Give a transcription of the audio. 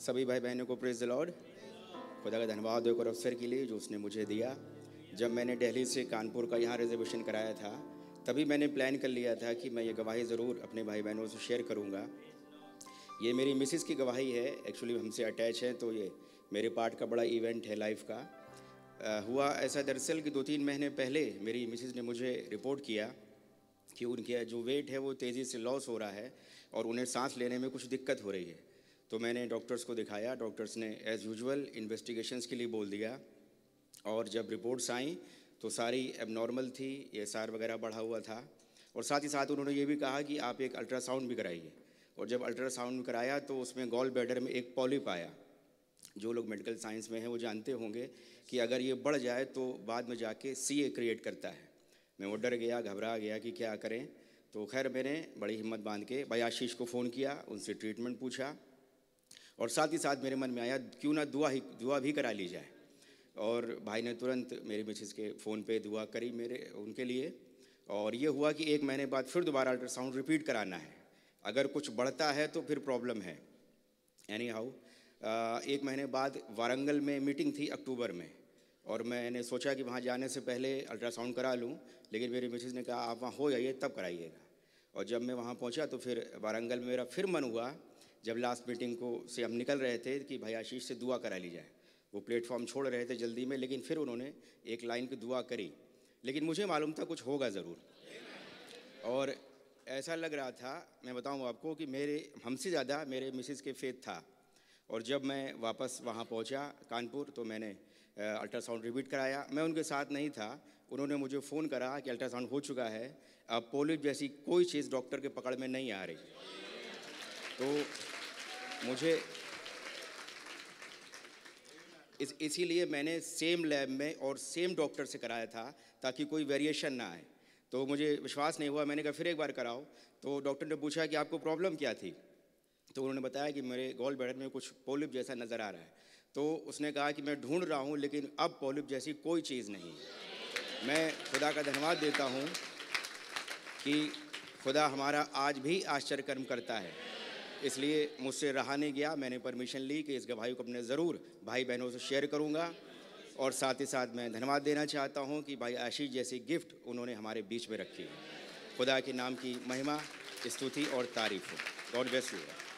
सभी भाई बहनों को प्रेज द लॉर्ड खुदा का धन्यवाद एक और अवसर के लिए जो उसने मुझे दिया जब मैंने दिल्ली से कानपुर का यहाँ रिजर्वेशन कराया था तभी मैंने प्लान कर लिया था कि मैं ये गवाही ज़रूर अपने भाई बहनों से शेयर करूँगा ये मेरी मिसिस की गवाही है एक्चुअली हमसे अटैच है तो ये मेरे पार्ट का बड़ा इवेंट है लाइफ का आ, हुआ ऐसा दरअसल कि दो तीन महीने पहले मेरी मिसिस ने मुझे रिपोर्ट किया कि उनके जो वेट है वो तेज़ी से लॉस हो रहा है और उन्हें सांस लेने में कुछ दिक्कत हो रही है तो मैंने डॉक्टर्स को दिखाया डॉक्टर्स ने एज़ यूजल इन्वेस्टिगेशंस के लिए बोल दिया और जब रिपोर्ट्स आई तो सारी एबनॉर्मल थी एस वगैरह बढ़ा हुआ था और साथ ही साथ उन्होंने ये भी कहा कि आप एक अल्ट्रासाउंड भी कराइए और जब अल्ट्रासाउंड कराया तो उसमें गॉल बैडर में एक पॉलिप आया जो लोग मेडिकल साइंस में हैं वो जानते होंगे कि अगर ये बढ़ जाए तो बाद में जाके सी ए क्रिएट करता है मैं वो डर गया घबरा गया कि क्या करें तो खैर मैंने बड़ी हिम्मत बांध के भाई आशीष को फ़ोन किया उनसे ट्रीटमेंट पूछा और साथ ही साथ मेरे मन में आया क्यों ना दुआ ही दुआ भी करा ली जाए और भाई ने तुरंत मेरी मिसेज के फ़ोन पे दुआ करी मेरे उनके लिए और ये हुआ कि एक महीने बाद फिर दोबारा अल्ट्रासाउंड रिपीट कराना है अगर कुछ बढ़ता है तो फिर प्रॉब्लम है एनी हाउ एक महीने बाद वारंगल में मीटिंग थी अक्टूबर में और मैंने सोचा कि वहाँ जाने से पहले अल्ट्रासाउंड करा लूँ लेकिन मेरी मिसेज ने कहा आप वहाँ हो जाइए तब कराइएगा और जब मैं वहाँ पहुँचा तो फिर वारंगल में मेरा फिर मन हुआ जब लास्ट मीटिंग को से हम निकल रहे थे कि भाई आशीष से दुआ करा ली जाए वो प्लेटफॉर्म छोड़ रहे थे जल्दी में लेकिन फिर उन्होंने एक लाइन की दुआ करी लेकिन मुझे मालूम था कुछ होगा ज़रूर और ऐसा लग रहा था मैं बताऊँ आपको कि मेरे हमसे ज़्यादा मेरे मिसिस के फेथ था और जब मैं वापस वहाँ पहुँचा कानपुर तो मैंने अल्ट्रासाउंड रिपीट कराया मैं उनके साथ नहीं था उन्होंने मुझे फ़ोन करा कि अल्ट्रासाउंड हो चुका है अब पोलिप जैसी कोई चीज़ डॉक्टर के पकड़ में नहीं आ रही तो मुझे इस इसीलिए मैंने सेम लैब में और सेम डॉक्टर से कराया था ताकि कोई वेरिएशन ना आए तो मुझे विश्वास नहीं हुआ मैंने कहा फिर एक बार कराओ तो डॉक्टर ने पूछा कि आपको प्रॉब्लम क्या थी तो उन्होंने बताया कि मेरे गोल बैडर में कुछ पोलिप जैसा नज़र आ रहा है तो उसने कहा कि मैं ढूंढ रहा हूँ लेकिन अब पोलिप जैसी कोई चीज़ नहीं मैं खुदा का धन्यवाद देता हूँ कि खुदा हमारा आज भी आश्चर्यकर्म करता है इसलिए मुझसे रहा नहीं गया मैंने परमिशन ली कि इस गवाही को अपने ज़रूर भाई बहनों से शेयर करूँगा और साथ ही साथ मैं धन्यवाद देना चाहता हूँ कि भाई आशीष जैसी गिफ्ट उन्होंने हमारे बीच में रखी खुदा के नाम की महिमा स्तुति और तारीफ हो गॉड ब्लेस यू